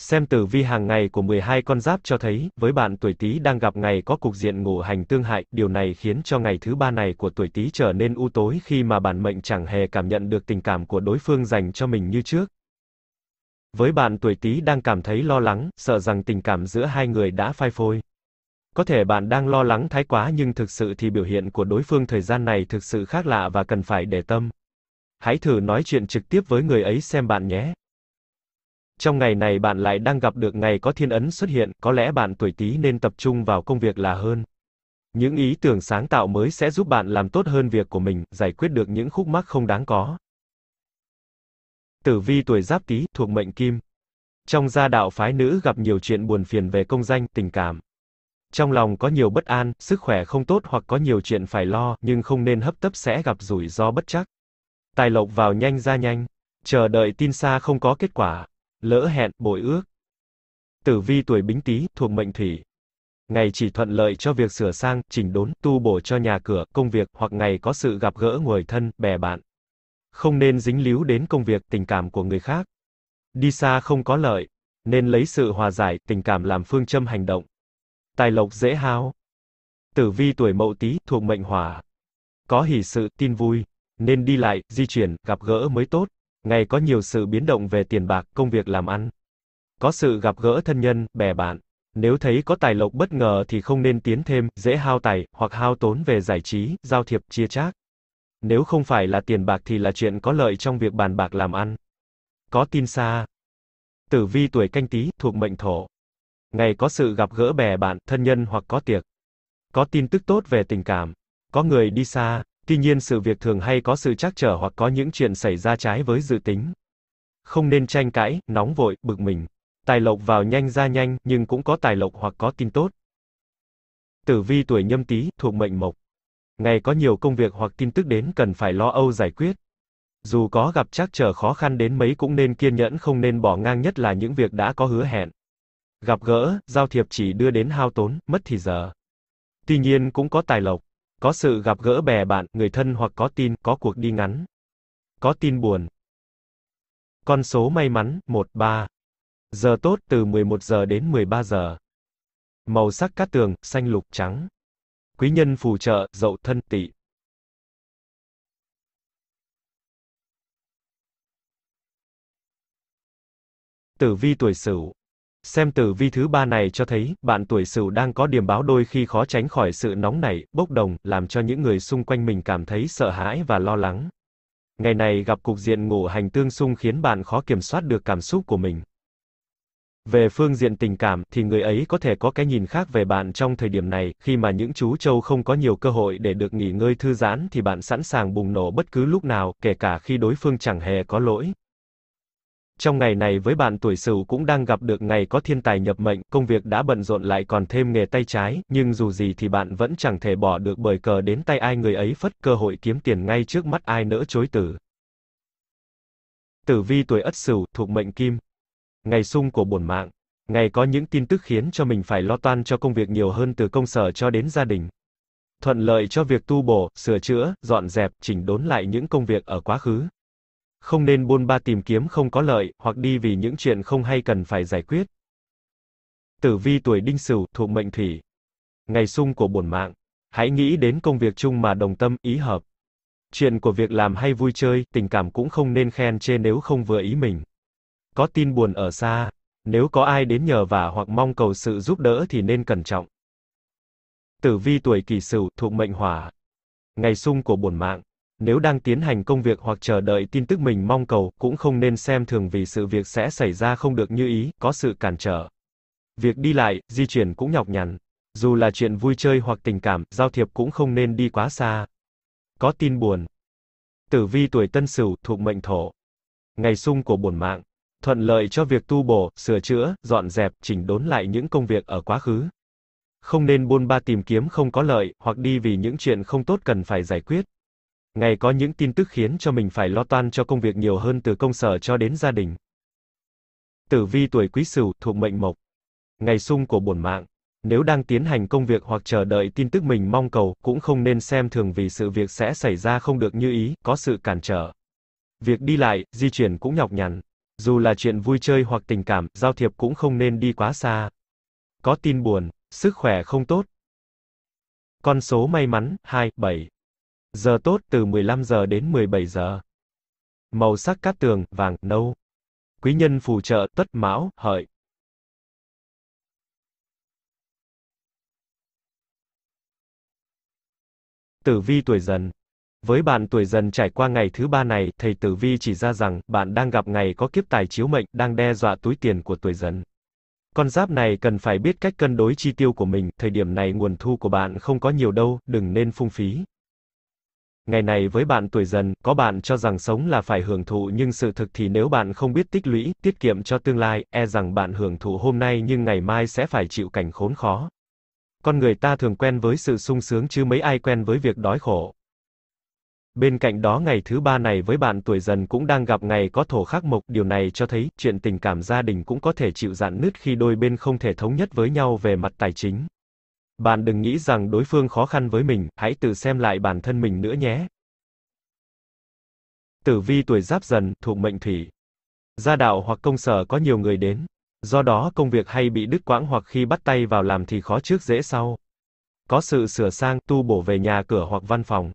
Xem tử vi hàng ngày của 12 con giáp cho thấy, với bạn tuổi Tý đang gặp ngày có cục diện ngũ hành tương hại, điều này khiến cho ngày thứ ba này của tuổi Tý trở nên u tối khi mà bản mệnh chẳng hề cảm nhận được tình cảm của đối phương dành cho mình như trước. Với bạn tuổi Tý đang cảm thấy lo lắng, sợ rằng tình cảm giữa hai người đã phai phôi. Có thể bạn đang lo lắng thái quá nhưng thực sự thì biểu hiện của đối phương thời gian này thực sự khác lạ và cần phải để tâm. Hãy thử nói chuyện trực tiếp với người ấy xem bạn nhé. Trong ngày này bạn lại đang gặp được ngày có thiên ấn xuất hiện, có lẽ bạn tuổi Tý nên tập trung vào công việc là hơn. Những ý tưởng sáng tạo mới sẽ giúp bạn làm tốt hơn việc của mình, giải quyết được những khúc mắc không đáng có. Tử vi tuổi Giáp Tý thuộc mệnh Kim. Trong gia đạo phái nữ gặp nhiều chuyện buồn phiền về công danh, tình cảm. Trong lòng có nhiều bất an, sức khỏe không tốt hoặc có nhiều chuyện phải lo, nhưng không nên hấp tấp sẽ gặp rủi ro bất chắc. Tài lộc vào nhanh ra nhanh, chờ đợi tin xa không có kết quả lỡ hẹn, bội ước. Tử vi tuổi Bính Tý, thuộc mệnh Thủy. Ngày chỉ thuận lợi cho việc sửa sang, chỉnh đốn, tu bổ cho nhà cửa, công việc hoặc ngày có sự gặp gỡ người thân, bè bạn. Không nên dính líu đến công việc, tình cảm của người khác. Đi xa không có lợi, nên lấy sự hòa giải, tình cảm làm phương châm hành động. Tài lộc dễ hao. Tử vi tuổi Mậu Tý, thuộc mệnh Hỏa. Có hỷ sự, tin vui, nên đi lại, di chuyển, gặp gỡ mới tốt. Ngày có nhiều sự biến động về tiền bạc, công việc làm ăn. Có sự gặp gỡ thân nhân, bè bạn. Nếu thấy có tài lộc bất ngờ thì không nên tiến thêm, dễ hao tài, hoặc hao tốn về giải trí, giao thiệp, chia chác. Nếu không phải là tiền bạc thì là chuyện có lợi trong việc bàn bạc làm ăn. Có tin xa. Tử vi tuổi canh tí, thuộc mệnh thổ. Ngày có sự gặp gỡ bè bạn, thân nhân hoặc có tiệc. Có tin tức tốt về tình cảm. Có người đi xa, Tuy nhiên sự việc thường hay có sự trắc trở hoặc có những chuyện xảy ra trái với dự tính. Không nên tranh cãi, nóng vội, bực mình. Tài lộc vào nhanh ra nhanh, nhưng cũng có tài lộc hoặc có tin tốt. Tử vi tuổi nhâm tý, thuộc mệnh mộc. Ngày có nhiều công việc hoặc tin tức đến cần phải lo âu giải quyết. Dù có gặp trắc trở khó khăn đến mấy cũng nên kiên nhẫn không nên bỏ ngang nhất là những việc đã có hứa hẹn. Gặp gỡ, giao thiệp chỉ đưa đến hao tốn, mất thì giờ. Tuy nhiên cũng có tài lộc có sự gặp gỡ bè bạn, người thân hoặc có tin, có cuộc đi ngắn. Có tin buồn. Con số may mắn, 13. Giờ tốt từ 11 giờ đến 13 giờ. Màu sắc cát tường, xanh lục trắng. Quý nhân phù trợ, dậu thân tỵ. Tử vi tuổi Sửu Xem tử vi thứ ba này cho thấy, bạn tuổi Sửu đang có điểm báo đôi khi khó tránh khỏi sự nóng nảy, bốc đồng, làm cho những người xung quanh mình cảm thấy sợ hãi và lo lắng. Ngày này gặp cục diện ngủ hành tương xung khiến bạn khó kiểm soát được cảm xúc của mình. Về phương diện tình cảm thì người ấy có thể có cái nhìn khác về bạn trong thời điểm này, khi mà những chú trâu không có nhiều cơ hội để được nghỉ ngơi thư giãn thì bạn sẵn sàng bùng nổ bất cứ lúc nào, kể cả khi đối phương chẳng hề có lỗi. Trong ngày này với bạn tuổi Sửu cũng đang gặp được ngày có thiên tài nhập mệnh, công việc đã bận rộn lại còn thêm nghề tay trái, nhưng dù gì thì bạn vẫn chẳng thể bỏ được bởi cờ đến tay ai người ấy phất, cơ hội kiếm tiền ngay trước mắt ai nỡ chối từ. Tử vi tuổi Ất Sửu thuộc mệnh Kim. Ngày sung của bổn mạng, ngày có những tin tức khiến cho mình phải lo toan cho công việc nhiều hơn từ công sở cho đến gia đình. Thuận lợi cho việc tu bổ, sửa chữa, dọn dẹp, chỉnh đốn lại những công việc ở quá khứ không nên buôn ba tìm kiếm không có lợi, hoặc đi vì những chuyện không hay cần phải giải quyết. Tử vi tuổi đinh sửu thuộc mệnh thủy. Ngày sung của bổn mạng. Hãy nghĩ đến công việc chung mà đồng tâm, ý hợp. Chuyện của việc làm hay vui chơi, tình cảm cũng không nên khen chê nếu không vừa ý mình. Có tin buồn ở xa, nếu có ai đến nhờ vả hoặc mong cầu sự giúp đỡ thì nên cẩn trọng. Tử vi tuổi kỷ sửu thuộc mệnh hỏa. Ngày sung của bổn mạng, nếu đang tiến hành công việc hoặc chờ đợi tin tức mình mong cầu, cũng không nên xem thường vì sự việc sẽ xảy ra không được như ý, có sự cản trở. Việc đi lại, di chuyển cũng nhọc nhằn. Dù là chuyện vui chơi hoặc tình cảm, giao thiệp cũng không nên đi quá xa. Có tin buồn. Tử vi tuổi Tân Sửu thuộc mệnh Thổ. Ngày sung của bổn mạng, thuận lợi cho việc tu bổ, sửa chữa, dọn dẹp, chỉnh đốn lại những công việc ở quá khứ. Không nên buôn ba tìm kiếm không có lợi, hoặc đi vì những chuyện không tốt cần phải giải quyết. Ngày có những tin tức khiến cho mình phải lo toan cho công việc nhiều hơn từ công sở cho đến gia đình. Tử vi tuổi Quý Sửu thuộc mệnh Mộc. Ngày sung của bổn mạng. Nếu đang tiến hành công việc hoặc chờ đợi tin tức mình mong cầu, cũng không nên xem thường vì sự việc sẽ xảy ra không được như ý, có sự cản trở. Việc đi lại, di chuyển cũng nhọc nhằn. Dù là chuyện vui chơi hoặc tình cảm, giao thiệp cũng không nên đi quá xa. Có tin buồn, sức khỏe không tốt. Con số may mắn, 2, 7. Giờ tốt từ 15 giờ đến 17 giờ. Màu sắc cát tường, vàng, nâu. Quý nhân phù trợ, tuất mão, hợi. Tử vi tuổi dần. Với bạn tuổi dần trải qua ngày thứ ba này, thầy Tử Vi chỉ ra rằng, bạn đang gặp ngày có kiếp tài chiếu mệnh, đang đe dọa túi tiền của tuổi dần. Con giáp này cần phải biết cách cân đối chi tiêu của mình, thời điểm này nguồn thu của bạn không có nhiều đâu, đừng nên phung phí. Ngày này với bạn tuổi dần, có bạn cho rằng sống là phải hưởng thụ nhưng sự thực thì nếu bạn không biết tích lũy, tiết kiệm cho tương lai, e rằng bạn hưởng thụ hôm nay nhưng ngày mai sẽ phải chịu cảnh khốn khó. Con người ta thường quen với sự sung sướng chứ mấy ai quen với việc đói khổ. Bên cạnh đó ngày thứ ba này với bạn tuổi dần cũng đang gặp ngày có thổ khắc mộc, điều này cho thấy chuyện tình cảm gia đình cũng có thể chịu dạn nứt khi đôi bên không thể thống nhất với nhau về mặt tài chính. Bạn đừng nghĩ rằng đối phương khó khăn với mình, hãy tự xem lại bản thân mình nữa nhé. Tử vi tuổi Giáp Dần, thuộc mệnh Thủy. Gia đạo hoặc công sở có nhiều người đến, do đó công việc hay bị đứt quãng hoặc khi bắt tay vào làm thì khó trước dễ sau. Có sự sửa sang, tu bổ về nhà cửa hoặc văn phòng.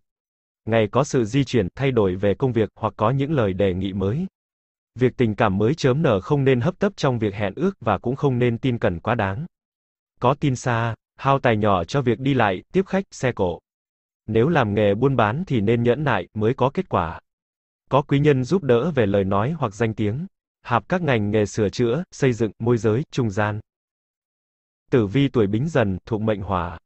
Ngày có sự di chuyển, thay đổi về công việc hoặc có những lời đề nghị mới. Việc tình cảm mới chớm nở không nên hấp tấp trong việc hẹn ước và cũng không nên tin cẩn quá đáng. Có tin xa, hao tài nhỏ cho việc đi lại, tiếp khách, xe cộ. Nếu làm nghề buôn bán thì nên nhẫn nại mới có kết quả. Có quý nhân giúp đỡ về lời nói hoặc danh tiếng, hợp các ngành nghề sửa chữa, xây dựng, môi giới, trung gian. Tử vi tuổi Bính Dần thuộc mệnh Hỏa.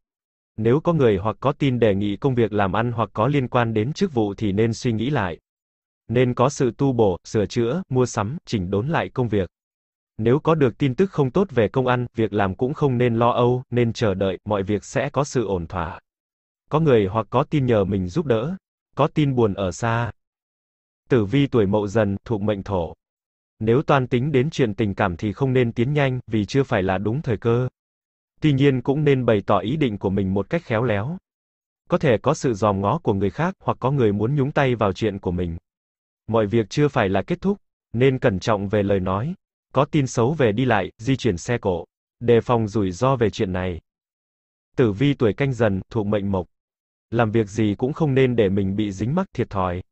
Nếu có người hoặc có tin đề nghị công việc làm ăn hoặc có liên quan đến chức vụ thì nên suy nghĩ lại. Nên có sự tu bổ, sửa chữa, mua sắm, chỉnh đốn lại công việc. Nếu có được tin tức không tốt về công ăn, việc làm cũng không nên lo âu, nên chờ đợi, mọi việc sẽ có sự ổn thỏa. Có người hoặc có tin nhờ mình giúp đỡ, có tin buồn ở xa. Tử vi tuổi mậu dần, thuộc mệnh thổ. Nếu toan tính đến chuyện tình cảm thì không nên tiến nhanh, vì chưa phải là đúng thời cơ. Tuy nhiên cũng nên bày tỏ ý định của mình một cách khéo léo. Có thể có sự dòm ngó của người khác, hoặc có người muốn nhúng tay vào chuyện của mình. Mọi việc chưa phải là kết thúc, nên cẩn trọng về lời nói, có tin xấu về đi lại, di chuyển xe cộ. Đề phòng rủi ro về chuyện này. Tử vi tuổi canh dần, thuộc mệnh mộc. Làm việc gì cũng không nên để mình bị dính mắc thiệt thòi.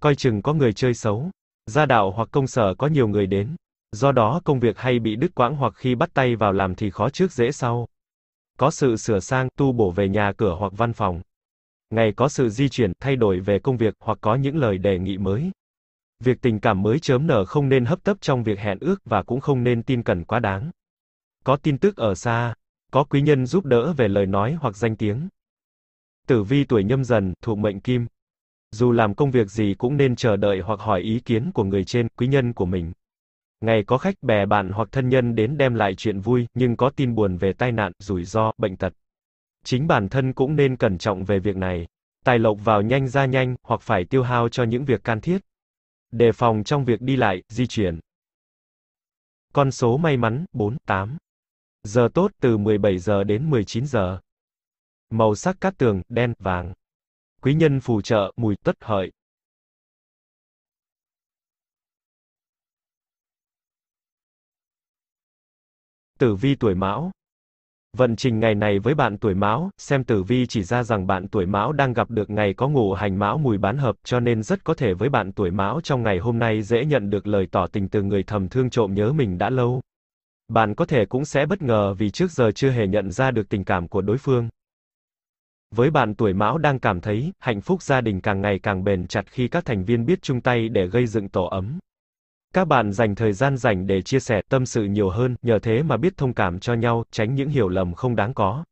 Coi chừng có người chơi xấu. Gia đạo hoặc công sở có nhiều người đến. Do đó công việc hay bị đứt quãng hoặc khi bắt tay vào làm thì khó trước dễ sau. Có sự sửa sang, tu bổ về nhà cửa hoặc văn phòng. Ngày có sự di chuyển, thay đổi về công việc hoặc có những lời đề nghị mới. Việc tình cảm mới chớm nở không nên hấp tấp trong việc hẹn ước và cũng không nên tin cẩn quá đáng. Có tin tức ở xa, có quý nhân giúp đỡ về lời nói hoặc danh tiếng. Tử vi tuổi nhâm dần, thuộc mệnh kim. Dù làm công việc gì cũng nên chờ đợi hoặc hỏi ý kiến của người trên, quý nhân của mình. Ngày có khách bè bạn hoặc thân nhân đến đem lại chuyện vui, nhưng có tin buồn về tai nạn, rủi ro, bệnh tật. Chính bản thân cũng nên cẩn trọng về việc này. Tài lộc vào nhanh ra nhanh, hoặc phải tiêu hao cho những việc can thiết. Đề phòng trong việc đi lại, di chuyển. Con số may mắn 48. Giờ tốt từ 17 giờ đến 19 giờ. Màu sắc cát tường đen vàng. Quý nhân phù trợ mùi tất hợi. Tử vi tuổi Mão, Vận trình ngày này với bạn tuổi Mão, xem tử vi chỉ ra rằng bạn tuổi Mão đang gặp được ngày có ngũ hành Mão mùi bán hợp, cho nên rất có thể với bạn tuổi Mão trong ngày hôm nay dễ nhận được lời tỏ tình từ người thầm thương trộm nhớ mình đã lâu. Bạn có thể cũng sẽ bất ngờ vì trước giờ chưa hề nhận ra được tình cảm của đối phương. Với bạn tuổi Mão đang cảm thấy hạnh phúc gia đình càng ngày càng bền chặt khi các thành viên biết chung tay để gây dựng tổ ấm các bạn dành thời gian dành để chia sẻ tâm sự nhiều hơn, nhờ thế mà biết thông cảm cho nhau, tránh những hiểu lầm không đáng có.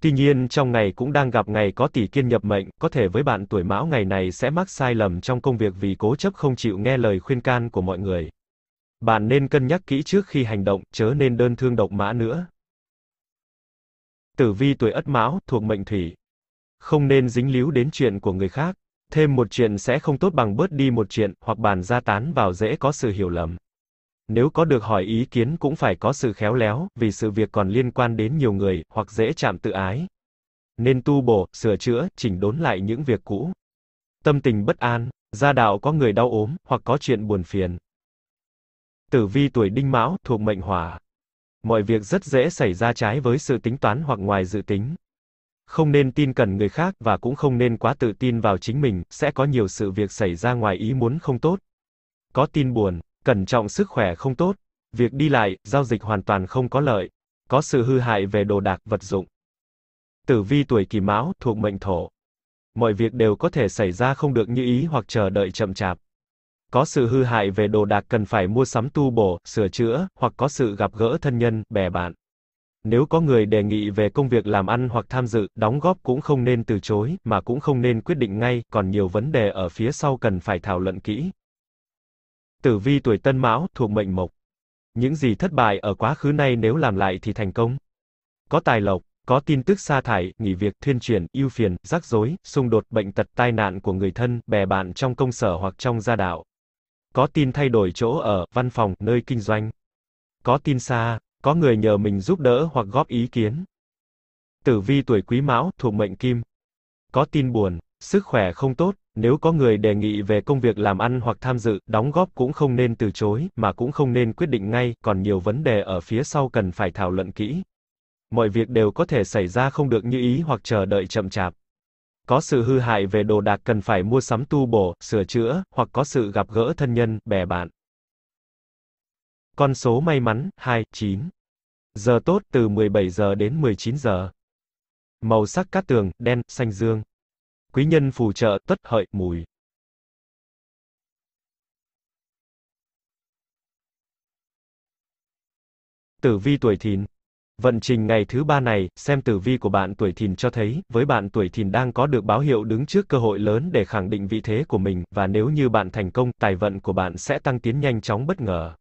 Tuy nhiên, trong ngày cũng đang gặp ngày có tỷ kiên nhập mệnh, có thể với bạn tuổi mão ngày này sẽ mắc sai lầm trong công việc vì cố chấp không chịu nghe lời khuyên can của mọi người. Bạn nên cân nhắc kỹ trước khi hành động, chớ nên đơn thương độc mã nữa. Tử vi tuổi Ất Mão, thuộc mệnh Thủy. Không nên dính líu đến chuyện của người khác. Thêm một chuyện sẽ không tốt bằng bớt đi một chuyện, hoặc bàn ra tán vào dễ có sự hiểu lầm. Nếu có được hỏi ý kiến cũng phải có sự khéo léo, vì sự việc còn liên quan đến nhiều người, hoặc dễ chạm tự ái. Nên tu bổ, sửa chữa, chỉnh đốn lại những việc cũ. Tâm tình bất an, gia đạo có người đau ốm, hoặc có chuyện buồn phiền. Tử vi tuổi đinh mão, thuộc mệnh hỏa. Mọi việc rất dễ xảy ra trái với sự tính toán hoặc ngoài dự tính không nên tin cẩn người khác và cũng không nên quá tự tin vào chính mình, sẽ có nhiều sự việc xảy ra ngoài ý muốn không tốt. Có tin buồn, cẩn trọng sức khỏe không tốt, việc đi lại, giao dịch hoàn toàn không có lợi, có sự hư hại về đồ đạc vật dụng. Tử vi tuổi Kỷ Mão thuộc mệnh Thổ. Mọi việc đều có thể xảy ra không được như ý hoặc chờ đợi chậm chạp. Có sự hư hại về đồ đạc cần phải mua sắm tu bổ, sửa chữa, hoặc có sự gặp gỡ thân nhân, bè bạn. Nếu có người đề nghị về công việc làm ăn hoặc tham dự, đóng góp cũng không nên từ chối, mà cũng không nên quyết định ngay, còn nhiều vấn đề ở phía sau cần phải thảo luận kỹ. Tử vi tuổi Tân Mão, thuộc mệnh Mộc. Những gì thất bại ở quá khứ nay nếu làm lại thì thành công. Có tài lộc, có tin tức sa thải, nghỉ việc, thuyên chuyển, ưu phiền, rắc rối, xung đột, bệnh tật, tai nạn của người thân, bè bạn trong công sở hoặc trong gia đạo. Có tin thay đổi chỗ ở, văn phòng, nơi kinh doanh. Có tin xa, có người nhờ mình giúp đỡ hoặc góp ý kiến. Tử vi tuổi Quý Mão thuộc mệnh Kim. Có tin buồn, sức khỏe không tốt, nếu có người đề nghị về công việc làm ăn hoặc tham dự, đóng góp cũng không nên từ chối, mà cũng không nên quyết định ngay, còn nhiều vấn đề ở phía sau cần phải thảo luận kỹ. Mọi việc đều có thể xảy ra không được như ý hoặc chờ đợi chậm chạp. Có sự hư hại về đồ đạc cần phải mua sắm tu bổ, sửa chữa, hoặc có sự gặp gỡ thân nhân, bè bạn. Con số may mắn, 2, 9. Giờ tốt từ 17 giờ đến 19 giờ. Màu sắc cát tường, đen, xanh dương. Quý nhân phù trợ, tất hợi, mùi. Tử vi tuổi thìn. Vận trình ngày thứ ba này, xem tử vi của bạn tuổi thìn cho thấy, với bạn tuổi thìn đang có được báo hiệu đứng trước cơ hội lớn để khẳng định vị thế của mình, và nếu như bạn thành công, tài vận của bạn sẽ tăng tiến nhanh chóng bất ngờ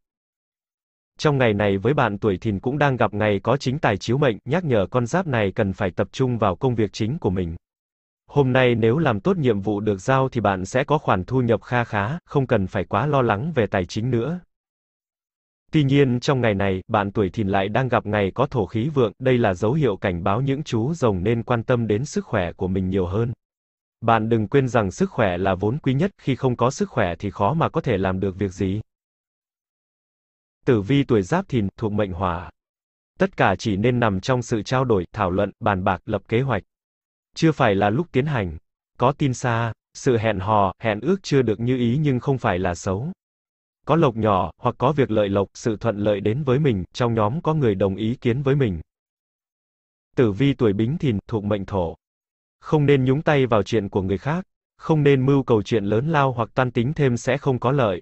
trong ngày này với bạn tuổi thìn cũng đang gặp ngày có chính tài chiếu mệnh, nhắc nhở con giáp này cần phải tập trung vào công việc chính của mình. Hôm nay nếu làm tốt nhiệm vụ được giao thì bạn sẽ có khoản thu nhập kha khá, không cần phải quá lo lắng về tài chính nữa. Tuy nhiên trong ngày này, bạn tuổi thìn lại đang gặp ngày có thổ khí vượng, đây là dấu hiệu cảnh báo những chú rồng nên quan tâm đến sức khỏe của mình nhiều hơn. Bạn đừng quên rằng sức khỏe là vốn quý nhất, khi không có sức khỏe thì khó mà có thể làm được việc gì. Tử vi tuổi giáp thìn, thuộc mệnh hỏa. Tất cả chỉ nên nằm trong sự trao đổi, thảo luận, bàn bạc, lập kế hoạch. Chưa phải là lúc tiến hành. Có tin xa, sự hẹn hò, hẹn ước chưa được như ý nhưng không phải là xấu. Có lộc nhỏ, hoặc có việc lợi lộc, sự thuận lợi đến với mình, trong nhóm có người đồng ý kiến với mình. Tử vi tuổi bính thìn, thuộc mệnh thổ. Không nên nhúng tay vào chuyện của người khác. Không nên mưu cầu chuyện lớn lao hoặc toan tính thêm sẽ không có lợi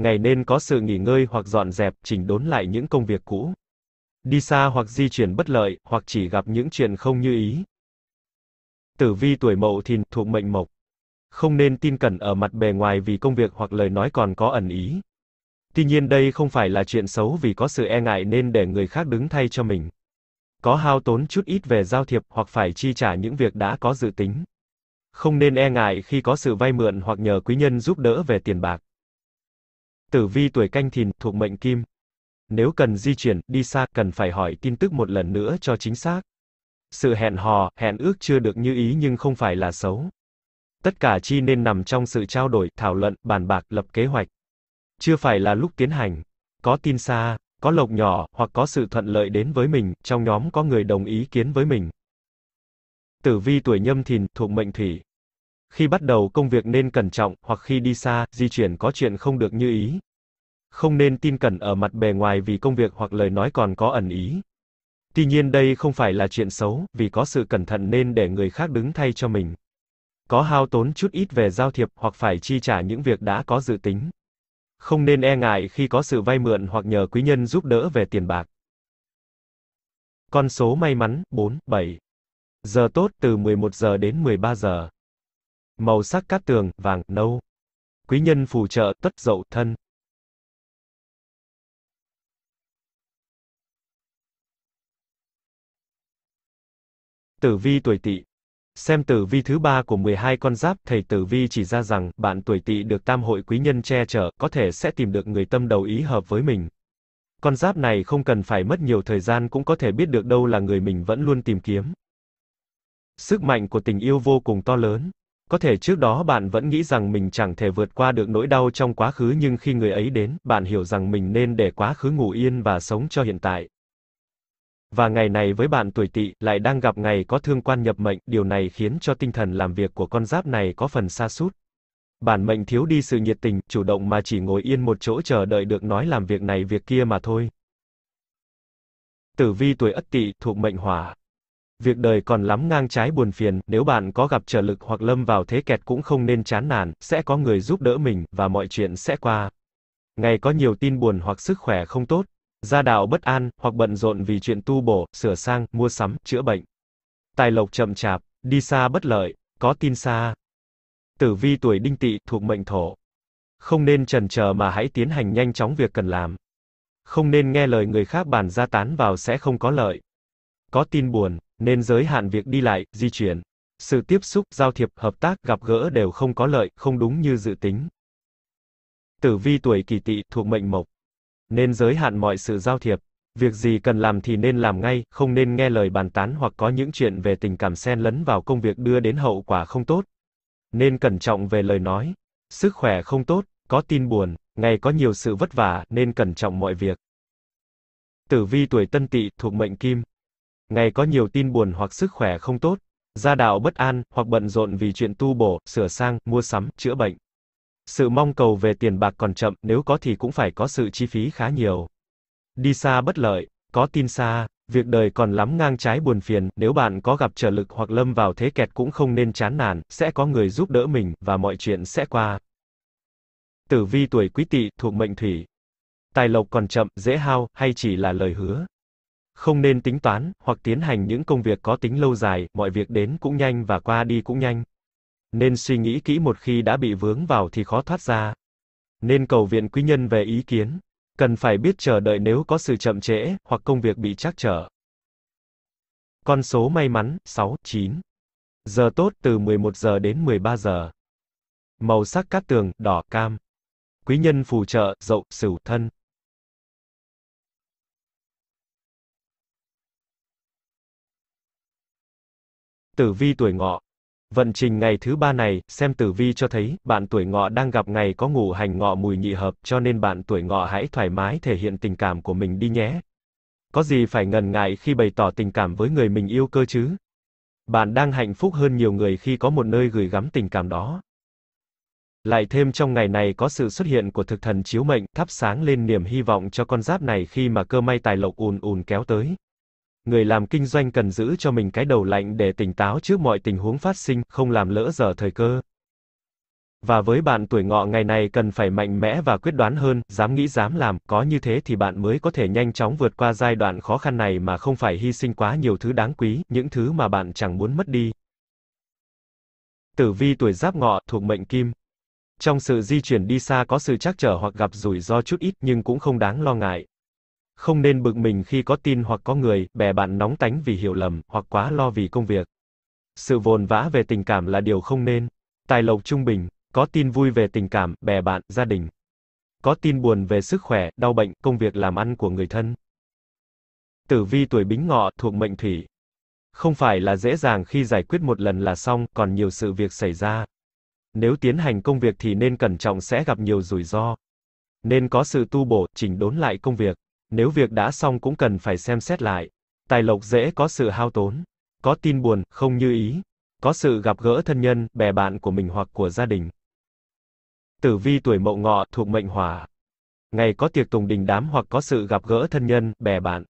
ngày nên có sự nghỉ ngơi hoặc dọn dẹp, chỉnh đốn lại những công việc cũ. Đi xa hoặc di chuyển bất lợi, hoặc chỉ gặp những chuyện không như ý. Tử vi tuổi mậu thìn thuộc mệnh mộc. Không nên tin cẩn ở mặt bề ngoài vì công việc hoặc lời nói còn có ẩn ý. Tuy nhiên đây không phải là chuyện xấu vì có sự e ngại nên để người khác đứng thay cho mình. Có hao tốn chút ít về giao thiệp hoặc phải chi trả những việc đã có dự tính. Không nên e ngại khi có sự vay mượn hoặc nhờ quý nhân giúp đỡ về tiền bạc. Tử vi tuổi canh thìn, thuộc mệnh kim. Nếu cần di chuyển, đi xa, cần phải hỏi tin tức một lần nữa cho chính xác. Sự hẹn hò, hẹn ước chưa được như ý nhưng không phải là xấu. Tất cả chi nên nằm trong sự trao đổi, thảo luận, bàn bạc, lập kế hoạch. Chưa phải là lúc tiến hành. Có tin xa, có lộc nhỏ, hoặc có sự thuận lợi đến với mình, trong nhóm có người đồng ý kiến với mình. Tử vi tuổi nhâm thìn, thuộc mệnh thủy. Khi bắt đầu công việc nên cẩn trọng, hoặc khi đi xa, di chuyển có chuyện không được như ý. Không nên tin cẩn ở mặt bề ngoài vì công việc hoặc lời nói còn có ẩn ý. Tuy nhiên đây không phải là chuyện xấu, vì có sự cẩn thận nên để người khác đứng thay cho mình. Có hao tốn chút ít về giao thiệp hoặc phải chi trả những việc đã có dự tính. Không nên e ngại khi có sự vay mượn hoặc nhờ quý nhân giúp đỡ về tiền bạc. Con số may mắn 4, 7. Giờ tốt từ 11 giờ đến 13 giờ. Màu sắc cát tường, vàng, nâu. Quý nhân phù trợ, tất dậu thân. Tử vi tuổi tỵ. Xem tử vi thứ ba của 12 con giáp, thầy tử vi chỉ ra rằng, bạn tuổi tỵ được tam hội quý nhân che chở, có thể sẽ tìm được người tâm đầu ý hợp với mình. Con giáp này không cần phải mất nhiều thời gian cũng có thể biết được đâu là người mình vẫn luôn tìm kiếm. Sức mạnh của tình yêu vô cùng to lớn. Có thể trước đó bạn vẫn nghĩ rằng mình chẳng thể vượt qua được nỗi đau trong quá khứ nhưng khi người ấy đến, bạn hiểu rằng mình nên để quá khứ ngủ yên và sống cho hiện tại. Và ngày này với bạn tuổi tỵ lại đang gặp ngày có thương quan nhập mệnh, điều này khiến cho tinh thần làm việc của con giáp này có phần xa sút. Bản mệnh thiếu đi sự nhiệt tình, chủ động mà chỉ ngồi yên một chỗ chờ đợi được nói làm việc này việc kia mà thôi. Tử vi tuổi Ất Tỵ thuộc mệnh Hỏa, Việc đời còn lắm ngang trái buồn phiền, nếu bạn có gặp trở lực hoặc lâm vào thế kẹt cũng không nên chán nản, sẽ có người giúp đỡ mình, và mọi chuyện sẽ qua. Ngày có nhiều tin buồn hoặc sức khỏe không tốt, gia đạo bất an, hoặc bận rộn vì chuyện tu bổ, sửa sang, mua sắm, chữa bệnh. Tài lộc chậm chạp, đi xa bất lợi, có tin xa. Tử vi tuổi đinh tỵ thuộc mệnh thổ. Không nên trần chờ mà hãy tiến hành nhanh chóng việc cần làm. Không nên nghe lời người khác bàn ra tán vào sẽ không có lợi. Có tin buồn, nên giới hạn việc đi lại, di chuyển. Sự tiếp xúc, giao thiệp, hợp tác, gặp gỡ đều không có lợi, không đúng như dự tính. Tử vi tuổi kỷ tỵ thuộc mệnh mộc, nên giới hạn mọi sự giao thiệp. Việc gì cần làm thì nên làm ngay, không nên nghe lời bàn tán hoặc có những chuyện về tình cảm xen lẫn vào công việc đưa đến hậu quả không tốt. Nên cẩn trọng về lời nói. Sức khỏe không tốt, có tin buồn, ngày có nhiều sự vất vả nên cẩn trọng mọi việc. Tử vi tuổi Tân Tỵ thuộc mệnh Kim, ngày có nhiều tin buồn hoặc sức khỏe không tốt, gia đạo bất an, hoặc bận rộn vì chuyện tu bổ, sửa sang, mua sắm, chữa bệnh. Sự mong cầu về tiền bạc còn chậm, nếu có thì cũng phải có sự chi phí khá nhiều. Đi xa bất lợi, có tin xa, việc đời còn lắm ngang trái buồn phiền, nếu bạn có gặp trở lực hoặc lâm vào thế kẹt cũng không nên chán nản, sẽ có người giúp đỡ mình, và mọi chuyện sẽ qua. Tử vi tuổi quý tỵ thuộc mệnh thủy. Tài lộc còn chậm, dễ hao, hay chỉ là lời hứa. Không nên tính toán, hoặc tiến hành những công việc có tính lâu dài, mọi việc đến cũng nhanh và qua đi cũng nhanh. Nên suy nghĩ kỹ một khi đã bị vướng vào thì khó thoát ra. Nên cầu viện quý nhân về ý kiến. Cần phải biết chờ đợi nếu có sự chậm trễ, hoặc công việc bị trắc trở. Con số may mắn, 69. Giờ tốt, từ 11 giờ đến 13 giờ. Màu sắc cát tường, đỏ, cam. Quý nhân phù trợ, dậu, sửu, thân. Tử vi tuổi ngọ. Vận trình ngày thứ ba này, xem tử vi cho thấy, bạn tuổi ngọ đang gặp ngày có ngủ hành ngọ mùi nhị hợp, cho nên bạn tuổi ngọ hãy thoải mái thể hiện tình cảm của mình đi nhé. Có gì phải ngần ngại khi bày tỏ tình cảm với người mình yêu cơ chứ? Bạn đang hạnh phúc hơn nhiều người khi có một nơi gửi gắm tình cảm đó. Lại thêm trong ngày này có sự xuất hiện của thực thần chiếu mệnh, thắp sáng lên niềm hy vọng cho con giáp này khi mà cơ may tài lộc ùn ùn kéo tới người làm kinh doanh cần giữ cho mình cái đầu lạnh để tỉnh táo trước mọi tình huống phát sinh, không làm lỡ giờ thời cơ. Và với bạn tuổi ngọ ngày này cần phải mạnh mẽ và quyết đoán hơn, dám nghĩ dám làm, có như thế thì bạn mới có thể nhanh chóng vượt qua giai đoạn khó khăn này mà không phải hy sinh quá nhiều thứ đáng quý, những thứ mà bạn chẳng muốn mất đi. Tử vi tuổi giáp ngọ thuộc mệnh kim. Trong sự di chuyển đi xa có sự trắc trở hoặc gặp rủi ro chút ít nhưng cũng không đáng lo ngại. Không nên bực mình khi có tin hoặc có người, bè bạn nóng tánh vì hiểu lầm, hoặc quá lo vì công việc. Sự vồn vã về tình cảm là điều không nên. Tài lộc trung bình, có tin vui về tình cảm, bè bạn, gia đình. Có tin buồn về sức khỏe, đau bệnh, công việc làm ăn của người thân. Tử vi tuổi bính ngọ thuộc mệnh thủy. Không phải là dễ dàng khi giải quyết một lần là xong, còn nhiều sự việc xảy ra. Nếu tiến hành công việc thì nên cẩn trọng sẽ gặp nhiều rủi ro. Nên có sự tu bổ, chỉnh đốn lại công việc. Nếu việc đã xong cũng cần phải xem xét lại. Tài lộc dễ có sự hao tốn, có tin buồn, không như ý, có sự gặp gỡ thân nhân, bè bạn của mình hoặc của gia đình. Tử vi tuổi mậu ngọ thuộc mệnh hỏa. Ngày có tiệc tùng đình đám hoặc có sự gặp gỡ thân nhân, bè bạn.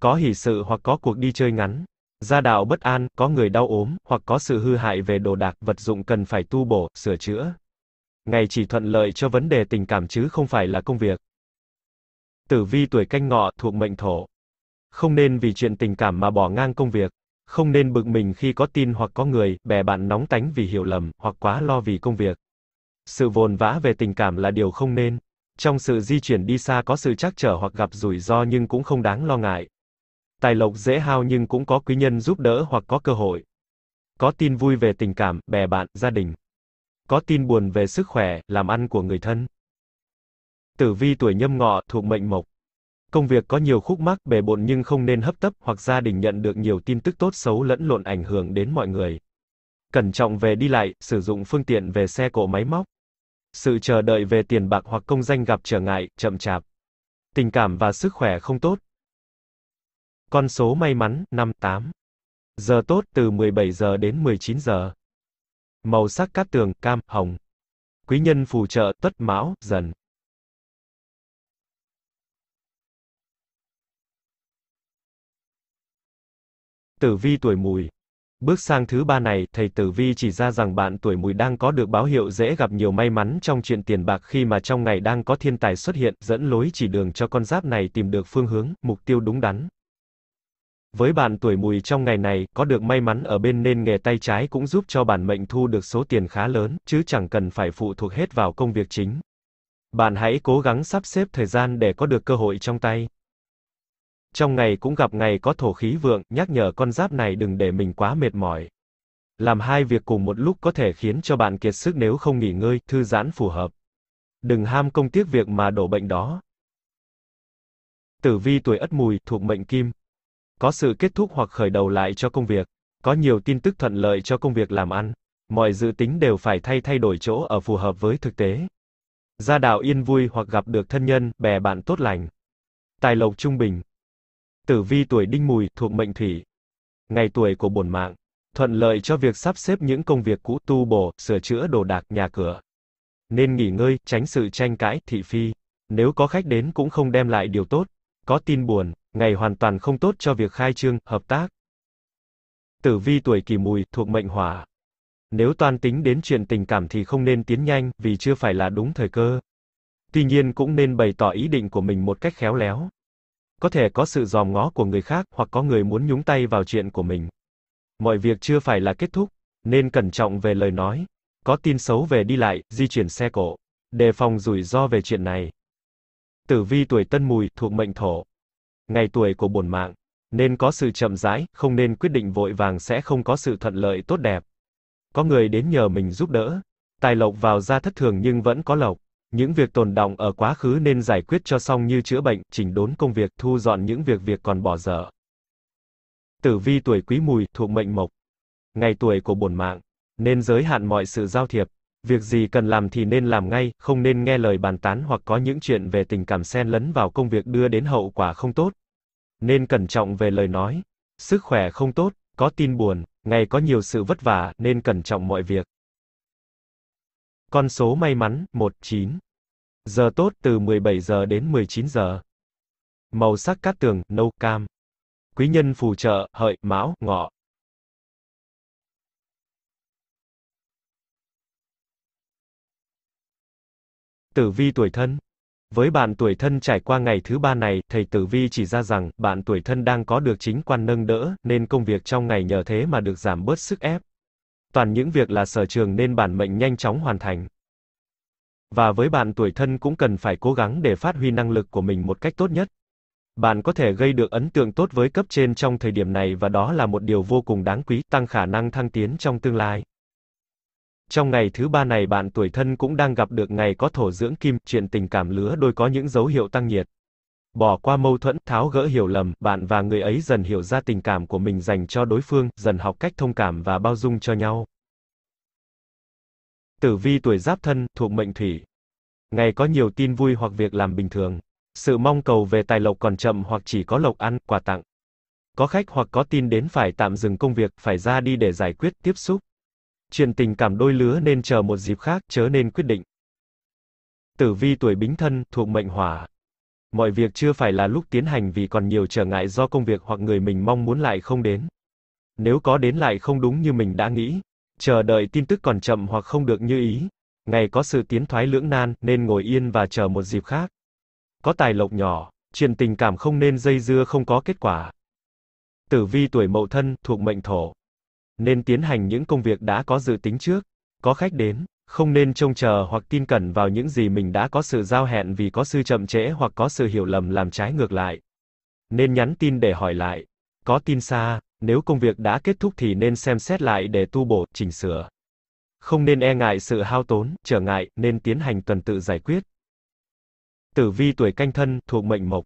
Có hỷ sự hoặc có cuộc đi chơi ngắn. Gia đạo bất an, có người đau ốm, hoặc có sự hư hại về đồ đạc, vật dụng cần phải tu bổ, sửa chữa. Ngày chỉ thuận lợi cho vấn đề tình cảm chứ không phải là công việc. Tử vi tuổi canh ngọ thuộc mệnh thổ. Không nên vì chuyện tình cảm mà bỏ ngang công việc. Không nên bực mình khi có tin hoặc có người, bè bạn nóng tánh vì hiểu lầm, hoặc quá lo vì công việc. Sự vồn vã về tình cảm là điều không nên. Trong sự di chuyển đi xa có sự trắc trở hoặc gặp rủi ro nhưng cũng không đáng lo ngại. Tài lộc dễ hao nhưng cũng có quý nhân giúp đỡ hoặc có cơ hội. Có tin vui về tình cảm, bè bạn, gia đình. Có tin buồn về sức khỏe, làm ăn của người thân. Tử vi tuổi nhâm ngọ thuộc mệnh mộc. Công việc có nhiều khúc mắc bề bộn nhưng không nên hấp tấp hoặc gia đình nhận được nhiều tin tức tốt xấu lẫn lộn ảnh hưởng đến mọi người. Cẩn trọng về đi lại, sử dụng phương tiện về xe cộ máy móc. Sự chờ đợi về tiền bạc hoặc công danh gặp trở ngại, chậm chạp. Tình cảm và sức khỏe không tốt. Con số may mắn 58. Giờ tốt từ 17 giờ đến 19 giờ. Màu sắc cát tường cam, hồng. Quý nhân phù trợ Tuất Mão, Dần. Tử vi tuổi mùi. Bước sang thứ ba này, thầy Tử Vi chỉ ra rằng bạn tuổi mùi đang có được báo hiệu dễ gặp nhiều may mắn trong chuyện tiền bạc khi mà trong ngày đang có thiên tài xuất hiện, dẫn lối chỉ đường cho con giáp này tìm được phương hướng, mục tiêu đúng đắn. Với bạn tuổi mùi trong ngày này, có được may mắn ở bên nên nghề tay trái cũng giúp cho bản mệnh thu được số tiền khá lớn, chứ chẳng cần phải phụ thuộc hết vào công việc chính. Bạn hãy cố gắng sắp xếp thời gian để có được cơ hội trong tay trong ngày cũng gặp ngày có thổ khí vượng, nhắc nhở con giáp này đừng để mình quá mệt mỏi. Làm hai việc cùng một lúc có thể khiến cho bạn kiệt sức nếu không nghỉ ngơi, thư giãn phù hợp. Đừng ham công tiếc việc mà đổ bệnh đó. Tử vi tuổi Ất Mùi thuộc mệnh Kim. Có sự kết thúc hoặc khởi đầu lại cho công việc, có nhiều tin tức thuận lợi cho công việc làm ăn, mọi dự tính đều phải thay thay đổi chỗ ở phù hợp với thực tế. Gia đạo yên vui hoặc gặp được thân nhân, bè bạn tốt lành. Tài lộc trung bình, Tử vi tuổi đinh mùi thuộc mệnh thủy. Ngày tuổi của bổn mạng. Thuận lợi cho việc sắp xếp những công việc cũ tu bổ, sửa chữa đồ đạc, nhà cửa. Nên nghỉ ngơi, tránh sự tranh cãi, thị phi. Nếu có khách đến cũng không đem lại điều tốt. Có tin buồn, ngày hoàn toàn không tốt cho việc khai trương, hợp tác. Tử vi tuổi kỷ mùi thuộc mệnh hỏa. Nếu toan tính đến chuyện tình cảm thì không nên tiến nhanh, vì chưa phải là đúng thời cơ. Tuy nhiên cũng nên bày tỏ ý định của mình một cách khéo léo có thể có sự dòm ngó của người khác hoặc có người muốn nhúng tay vào chuyện của mình. Mọi việc chưa phải là kết thúc, nên cẩn trọng về lời nói. Có tin xấu về đi lại, di chuyển xe cộ, đề phòng rủi ro về chuyện này. Tử vi tuổi Tân Mùi thuộc mệnh Thổ. Ngày tuổi của bổn mạng nên có sự chậm rãi, không nên quyết định vội vàng sẽ không có sự thuận lợi tốt đẹp. Có người đến nhờ mình giúp đỡ, tài lộc vào ra thất thường nhưng vẫn có lộc. Những việc tồn động ở quá khứ nên giải quyết cho xong như chữa bệnh, chỉnh đốn công việc, thu dọn những việc việc còn bỏ dở. Tử vi tuổi quý mùi, thuộc mệnh mộc. Ngày tuổi của bổn mạng, nên giới hạn mọi sự giao thiệp. Việc gì cần làm thì nên làm ngay, không nên nghe lời bàn tán hoặc có những chuyện về tình cảm xen lẫn vào công việc đưa đến hậu quả không tốt. Nên cẩn trọng về lời nói. Sức khỏe không tốt, có tin buồn, ngày có nhiều sự vất vả, nên cẩn trọng mọi việc. Con số may mắn, 19. Giờ tốt từ 17 giờ đến 19 giờ. Màu sắc cát tường, nâu cam. Quý nhân phù trợ, hợi, mão, ngọ. Tử vi tuổi thân với bạn tuổi thân trải qua ngày thứ ba này, thầy Tử Vi chỉ ra rằng, bạn tuổi thân đang có được chính quan nâng đỡ, nên công việc trong ngày nhờ thế mà được giảm bớt sức ép toàn những việc là sở trường nên bản mệnh nhanh chóng hoàn thành. Và với bạn tuổi thân cũng cần phải cố gắng để phát huy năng lực của mình một cách tốt nhất. Bạn có thể gây được ấn tượng tốt với cấp trên trong thời điểm này và đó là một điều vô cùng đáng quý, tăng khả năng thăng tiến trong tương lai. Trong ngày thứ ba này bạn tuổi thân cũng đang gặp được ngày có thổ dưỡng kim, chuyện tình cảm lứa đôi có những dấu hiệu tăng nhiệt. Bỏ qua mâu thuẫn, tháo gỡ hiểu lầm, bạn và người ấy dần hiểu ra tình cảm của mình dành cho đối phương, dần học cách thông cảm và bao dung cho nhau. Tử vi tuổi giáp thân, thuộc mệnh thủy. Ngày có nhiều tin vui hoặc việc làm bình thường. Sự mong cầu về tài lộc còn chậm hoặc chỉ có lộc ăn, quà tặng. Có khách hoặc có tin đến phải tạm dừng công việc, phải ra đi để giải quyết, tiếp xúc. Chuyện tình cảm đôi lứa nên chờ một dịp khác, chớ nên quyết định. Tử vi tuổi bính thân, thuộc mệnh hỏa mọi việc chưa phải là lúc tiến hành vì còn nhiều trở ngại do công việc hoặc người mình mong muốn lại không đến. Nếu có đến lại không đúng như mình đã nghĩ, chờ đợi tin tức còn chậm hoặc không được như ý, ngày có sự tiến thoái lưỡng nan nên ngồi yên và chờ một dịp khác. Có tài lộc nhỏ, chuyện tình cảm không nên dây dưa không có kết quả. Tử vi tuổi mậu thân thuộc mệnh thổ. Nên tiến hành những công việc đã có dự tính trước, có khách đến, không nên trông chờ hoặc tin cẩn vào những gì mình đã có sự giao hẹn vì có sự chậm trễ hoặc có sự hiểu lầm làm trái ngược lại. Nên nhắn tin để hỏi lại. Có tin xa, nếu công việc đã kết thúc thì nên xem xét lại để tu bổ, chỉnh sửa. Không nên e ngại sự hao tốn, trở ngại, nên tiến hành tuần tự giải quyết. Tử vi tuổi canh thân, thuộc mệnh mộc.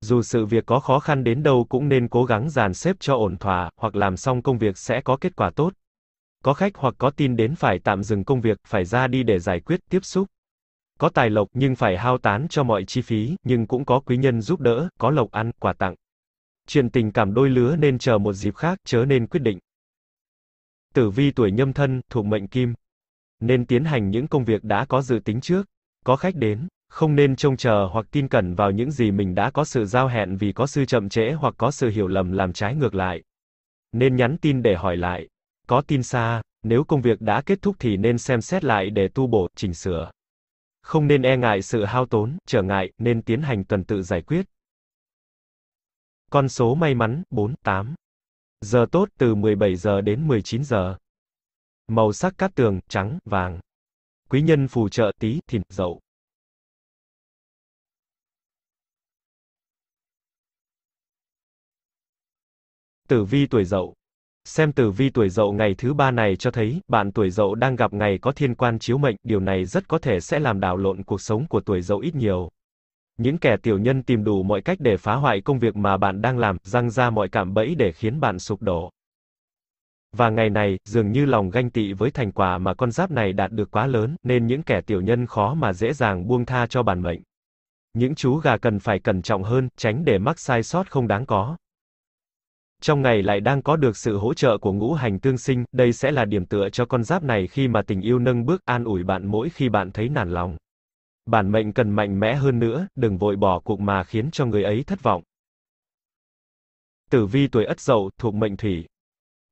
Dù sự việc có khó khăn đến đâu cũng nên cố gắng dàn xếp cho ổn thỏa, hoặc làm xong công việc sẽ có kết quả tốt. Có khách hoặc có tin đến phải tạm dừng công việc, phải ra đi để giải quyết, tiếp xúc. Có tài lộc nhưng phải hao tán cho mọi chi phí, nhưng cũng có quý nhân giúp đỡ, có lộc ăn, quà tặng. Chuyện tình cảm đôi lứa nên chờ một dịp khác, chớ nên quyết định. Tử vi tuổi nhâm thân, thuộc mệnh kim. Nên tiến hành những công việc đã có dự tính trước. Có khách đến, không nên trông chờ hoặc tin cẩn vào những gì mình đã có sự giao hẹn vì có sự chậm trễ hoặc có sự hiểu lầm làm trái ngược lại. Nên nhắn tin để hỏi lại, có tin xa, nếu công việc đã kết thúc thì nên xem xét lại để tu bổ, chỉnh sửa. Không nên e ngại sự hao tốn, trở ngại, nên tiến hành tuần tự giải quyết. Con số may mắn 48. Giờ tốt từ 17 giờ đến 19 giờ. Màu sắc cát tường trắng, vàng. Quý nhân phù trợ tí, thìn, dậu. Tử vi tuổi dậu Xem tử vi tuổi dậu ngày thứ ba này cho thấy, bạn tuổi dậu đang gặp ngày có thiên quan chiếu mệnh, điều này rất có thể sẽ làm đảo lộn cuộc sống của tuổi dậu ít nhiều. Những kẻ tiểu nhân tìm đủ mọi cách để phá hoại công việc mà bạn đang làm, răng ra mọi cảm bẫy để khiến bạn sụp đổ. Và ngày này, dường như lòng ganh tị với thành quả mà con giáp này đạt được quá lớn, nên những kẻ tiểu nhân khó mà dễ dàng buông tha cho bản mệnh. Những chú gà cần phải cẩn trọng hơn, tránh để mắc sai sót không đáng có trong ngày lại đang có được sự hỗ trợ của ngũ hành tương sinh, đây sẽ là điểm tựa cho con giáp này khi mà tình yêu nâng bước an ủi bạn mỗi khi bạn thấy nản lòng. Bản mệnh cần mạnh mẽ hơn nữa, đừng vội bỏ cuộc mà khiến cho người ấy thất vọng. Tử vi tuổi Ất Dậu thuộc mệnh Thủy.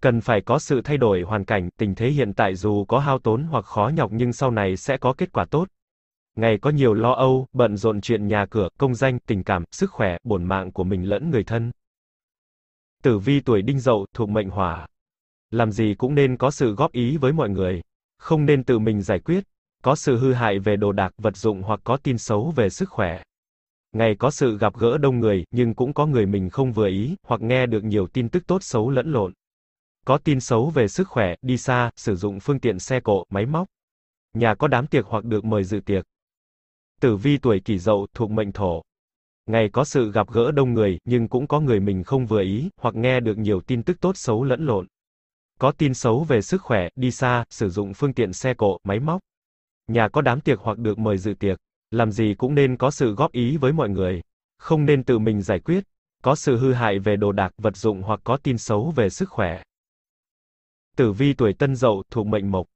Cần phải có sự thay đổi hoàn cảnh, tình thế hiện tại dù có hao tốn hoặc khó nhọc nhưng sau này sẽ có kết quả tốt. Ngày có nhiều lo âu, bận rộn chuyện nhà cửa, công danh, tình cảm, sức khỏe, bổn mạng của mình lẫn người thân. Tử vi tuổi đinh dậu thuộc mệnh hỏa. Làm gì cũng nên có sự góp ý với mọi người, không nên tự mình giải quyết, có sự hư hại về đồ đạc vật dụng hoặc có tin xấu về sức khỏe. Ngày có sự gặp gỡ đông người, nhưng cũng có người mình không vừa ý, hoặc nghe được nhiều tin tức tốt xấu lẫn lộn. Có tin xấu về sức khỏe, đi xa, sử dụng phương tiện xe cộ, máy móc. Nhà có đám tiệc hoặc được mời dự tiệc. Tử vi tuổi kỷ dậu thuộc mệnh thổ. Ngày có sự gặp gỡ đông người, nhưng cũng có người mình không vừa ý, hoặc nghe được nhiều tin tức tốt xấu lẫn lộn. Có tin xấu về sức khỏe, đi xa, sử dụng phương tiện xe cộ, máy móc. Nhà có đám tiệc hoặc được mời dự tiệc, làm gì cũng nên có sự góp ý với mọi người, không nên tự mình giải quyết. Có sự hư hại về đồ đạc, vật dụng hoặc có tin xấu về sức khỏe. Tử vi tuổi Tân Dậu thuộc mệnh Mộc.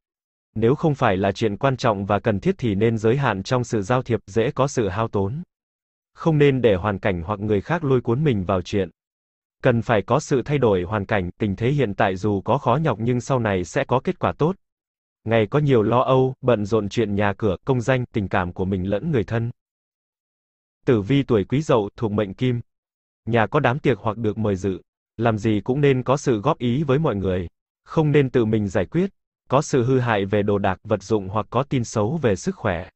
Nếu không phải là chuyện quan trọng và cần thiết thì nên giới hạn trong sự giao thiệp, dễ có sự hao tốn không nên để hoàn cảnh hoặc người khác lôi cuốn mình vào chuyện. Cần phải có sự thay đổi hoàn cảnh, tình thế hiện tại dù có khó nhọc nhưng sau này sẽ có kết quả tốt. Ngày có nhiều lo âu, bận rộn chuyện nhà cửa, công danh, tình cảm của mình lẫn người thân. Tử vi tuổi quý dậu thuộc mệnh kim. Nhà có đám tiệc hoặc được mời dự. Làm gì cũng nên có sự góp ý với mọi người. Không nên tự mình giải quyết. Có sự hư hại về đồ đạc vật dụng hoặc có tin xấu về sức khỏe.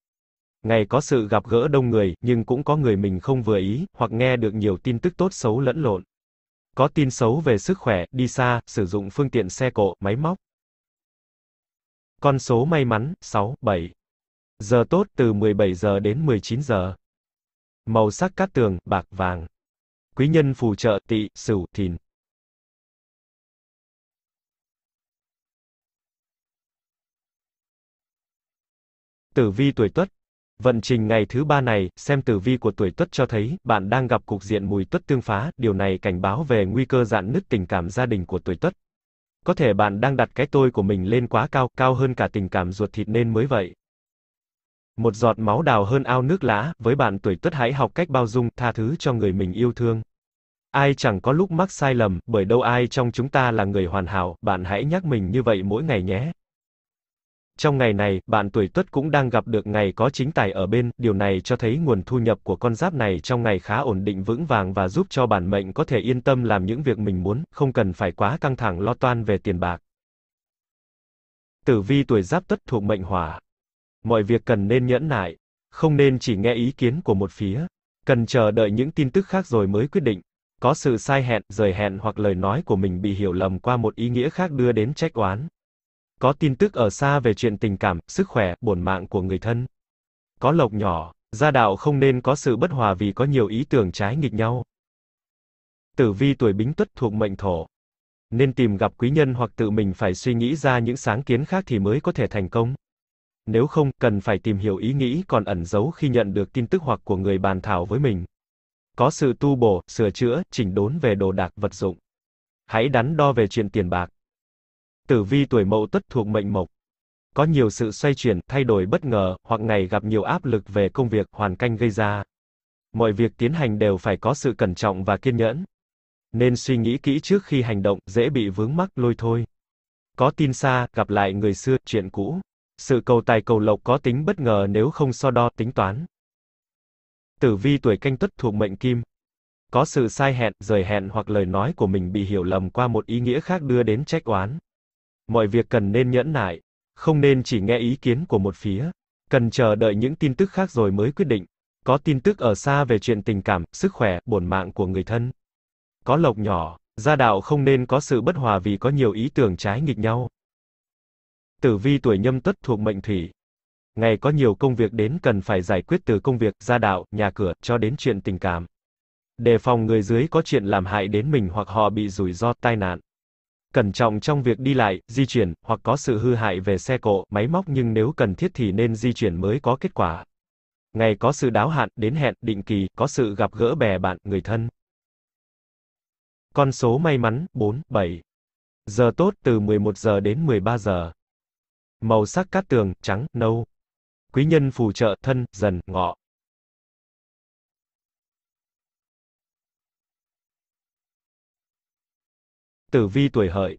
Ngày có sự gặp gỡ đông người, nhưng cũng có người mình không vừa ý, hoặc nghe được nhiều tin tức tốt xấu lẫn lộn. Có tin xấu về sức khỏe, đi xa, sử dụng phương tiện xe cộ, máy móc. Con số may mắn, 6, 7. Giờ tốt, từ 17 giờ đến 19 giờ. Màu sắc cát tường, bạc vàng. Quý nhân phù trợ, tị, sửu, thìn. Tử vi tuổi Tuất, Vận trình ngày thứ ba này, xem tử vi của tuổi tuất cho thấy, bạn đang gặp cục diện mùi tuất tương phá, điều này cảnh báo về nguy cơ dạn nứt tình cảm gia đình của tuổi tuất. Có thể bạn đang đặt cái tôi của mình lên quá cao, cao hơn cả tình cảm ruột thịt nên mới vậy. Một giọt máu đào hơn ao nước lã, với bạn tuổi tuất hãy học cách bao dung, tha thứ cho người mình yêu thương. Ai chẳng có lúc mắc sai lầm, bởi đâu ai trong chúng ta là người hoàn hảo, bạn hãy nhắc mình như vậy mỗi ngày nhé. Trong ngày này, bạn tuổi tuất cũng đang gặp được ngày có chính tài ở bên, điều này cho thấy nguồn thu nhập của con giáp này trong ngày khá ổn định vững vàng và giúp cho bản mệnh có thể yên tâm làm những việc mình muốn, không cần phải quá căng thẳng lo toan về tiền bạc. Tử vi tuổi giáp tuất thuộc mệnh hỏa. Mọi việc cần nên nhẫn nại, không nên chỉ nghe ý kiến của một phía, cần chờ đợi những tin tức khác rồi mới quyết định. Có sự sai hẹn, rời hẹn hoặc lời nói của mình bị hiểu lầm qua một ý nghĩa khác đưa đến trách oán. Có tin tức ở xa về chuyện tình cảm, sức khỏe, bổn mạng của người thân. Có lộc nhỏ, gia đạo không nên có sự bất hòa vì có nhiều ý tưởng trái nghịch nhau. Tử vi tuổi bính tuất thuộc mệnh thổ. Nên tìm gặp quý nhân hoặc tự mình phải suy nghĩ ra những sáng kiến khác thì mới có thể thành công. Nếu không, cần phải tìm hiểu ý nghĩ còn ẩn giấu khi nhận được tin tức hoặc của người bàn thảo với mình. Có sự tu bổ, sửa chữa, chỉnh đốn về đồ đạc vật dụng. Hãy đắn đo về chuyện tiền bạc. Tử vi tuổi mậu Tất thuộc mệnh mộc. Có nhiều sự xoay chuyển, thay đổi bất ngờ, hoặc ngày gặp nhiều áp lực về công việc, hoàn cảnh gây ra. Mọi việc tiến hành đều phải có sự cẩn trọng và kiên nhẫn. Nên suy nghĩ kỹ trước khi hành động, dễ bị vướng mắc lôi thôi. Có tin xa, gặp lại người xưa, chuyện cũ. Sự cầu tài cầu lộc có tính bất ngờ nếu không so đo, tính toán. Tử vi tuổi canh tuất thuộc mệnh kim. Có sự sai hẹn, rời hẹn hoặc lời nói của mình bị hiểu lầm qua một ý nghĩa khác đưa đến trách oán mọi việc cần nên nhẫn nại, không nên chỉ nghe ý kiến của một phía, cần chờ đợi những tin tức khác rồi mới quyết định. Có tin tức ở xa về chuyện tình cảm, sức khỏe, bổn mạng của người thân. Có lộc nhỏ, gia đạo không nên có sự bất hòa vì có nhiều ý tưởng trái nghịch nhau. Tử vi tuổi nhâm tuất thuộc mệnh thủy. Ngày có nhiều công việc đến cần phải giải quyết từ công việc, gia đạo, nhà cửa, cho đến chuyện tình cảm. Đề phòng người dưới có chuyện làm hại đến mình hoặc họ bị rủi ro, tai nạn. Cẩn trọng trong việc đi lại, di chuyển, hoặc có sự hư hại về xe cộ, máy móc nhưng nếu cần thiết thì nên di chuyển mới có kết quả. Ngày có sự đáo hạn, đến hẹn, định kỳ, có sự gặp gỡ bè bạn, người thân. Con số may mắn, 4, 7. Giờ tốt, từ 11 giờ đến 13 giờ. Màu sắc cát tường, trắng, nâu. Quý nhân phù trợ, thân, dần, ngọ. Tử vi tuổi hợi.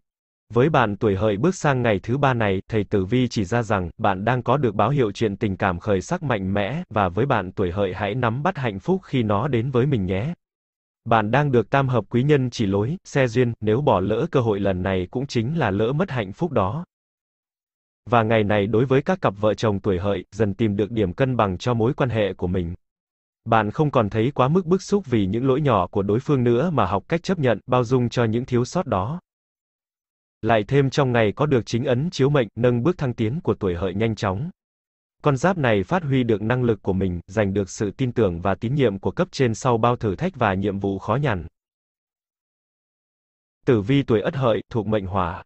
Với bạn tuổi hợi bước sang ngày thứ ba này, thầy Tử Vi chỉ ra rằng, bạn đang có được báo hiệu chuyện tình cảm khởi sắc mạnh mẽ, và với bạn tuổi hợi hãy nắm bắt hạnh phúc khi nó đến với mình nhé. Bạn đang được tam hợp quý nhân chỉ lối, xe duyên, nếu bỏ lỡ cơ hội lần này cũng chính là lỡ mất hạnh phúc đó. Và ngày này đối với các cặp vợ chồng tuổi hợi, dần tìm được điểm cân bằng cho mối quan hệ của mình. Bạn không còn thấy quá mức bức xúc vì những lỗi nhỏ của đối phương nữa mà học cách chấp nhận, bao dung cho những thiếu sót đó. Lại thêm trong ngày có được chính ấn chiếu mệnh, nâng bước thăng tiến của tuổi hợi nhanh chóng. Con giáp này phát huy được năng lực của mình, giành được sự tin tưởng và tín nhiệm của cấp trên sau bao thử thách và nhiệm vụ khó nhằn. Tử vi tuổi Ất Hợi thuộc mệnh Hỏa.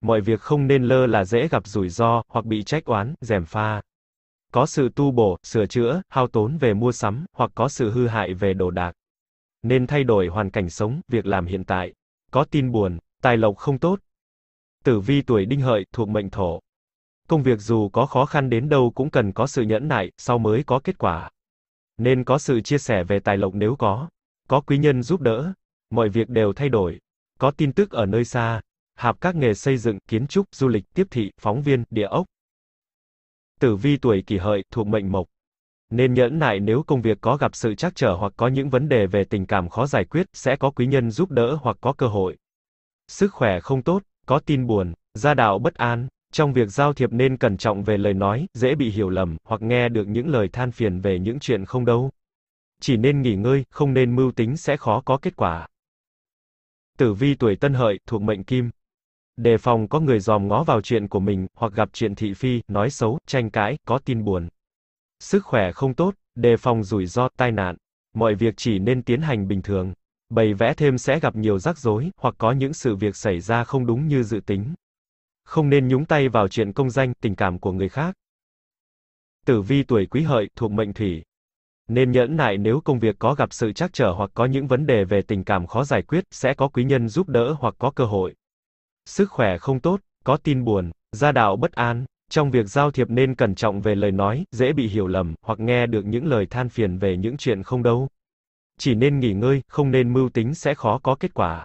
Mọi việc không nên lơ là dễ gặp rủi ro hoặc bị trách oán, dèm pha có sự tu bổ, sửa chữa, hao tốn về mua sắm, hoặc có sự hư hại về đồ đạc. Nên thay đổi hoàn cảnh sống, việc làm hiện tại. Có tin buồn, tài lộc không tốt. Tử vi tuổi đinh hợi thuộc mệnh thổ. Công việc dù có khó khăn đến đâu cũng cần có sự nhẫn nại, sau mới có kết quả. Nên có sự chia sẻ về tài lộc nếu có. Có quý nhân giúp đỡ. Mọi việc đều thay đổi. Có tin tức ở nơi xa. Hạp các nghề xây dựng, kiến trúc, du lịch, tiếp thị, phóng viên, địa ốc. Tử vi tuổi kỷ hợi, thuộc mệnh mộc. Nên nhẫn nại nếu công việc có gặp sự trắc trở hoặc có những vấn đề về tình cảm khó giải quyết, sẽ có quý nhân giúp đỡ hoặc có cơ hội. Sức khỏe không tốt, có tin buồn, gia đạo bất an, trong việc giao thiệp nên cẩn trọng về lời nói, dễ bị hiểu lầm, hoặc nghe được những lời than phiền về những chuyện không đâu. Chỉ nên nghỉ ngơi, không nên mưu tính sẽ khó có kết quả. Tử vi tuổi tân hợi, thuộc mệnh kim. Đề phòng có người dòm ngó vào chuyện của mình, hoặc gặp chuyện thị phi, nói xấu, tranh cãi, có tin buồn. Sức khỏe không tốt, đề phòng rủi ro, tai nạn. Mọi việc chỉ nên tiến hành bình thường. Bày vẽ thêm sẽ gặp nhiều rắc rối, hoặc có những sự việc xảy ra không đúng như dự tính. Không nên nhúng tay vào chuyện công danh, tình cảm của người khác. Tử vi tuổi quý hợi, thuộc mệnh thủy. Nên nhẫn nại nếu công việc có gặp sự trắc trở hoặc có những vấn đề về tình cảm khó giải quyết, sẽ có quý nhân giúp đỡ hoặc có cơ hội sức khỏe không tốt, có tin buồn, gia đạo bất an. Trong việc giao thiệp nên cẩn trọng về lời nói, dễ bị hiểu lầm, hoặc nghe được những lời than phiền về những chuyện không đâu. Chỉ nên nghỉ ngơi, không nên mưu tính sẽ khó có kết quả.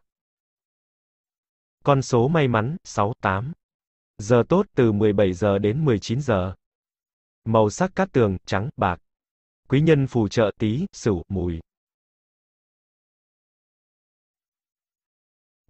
Con số may mắn, 68. Giờ tốt, từ 17 giờ đến 19 giờ. Màu sắc cát tường, trắng, bạc. Quý nhân phù trợ tí, sửu, mùi.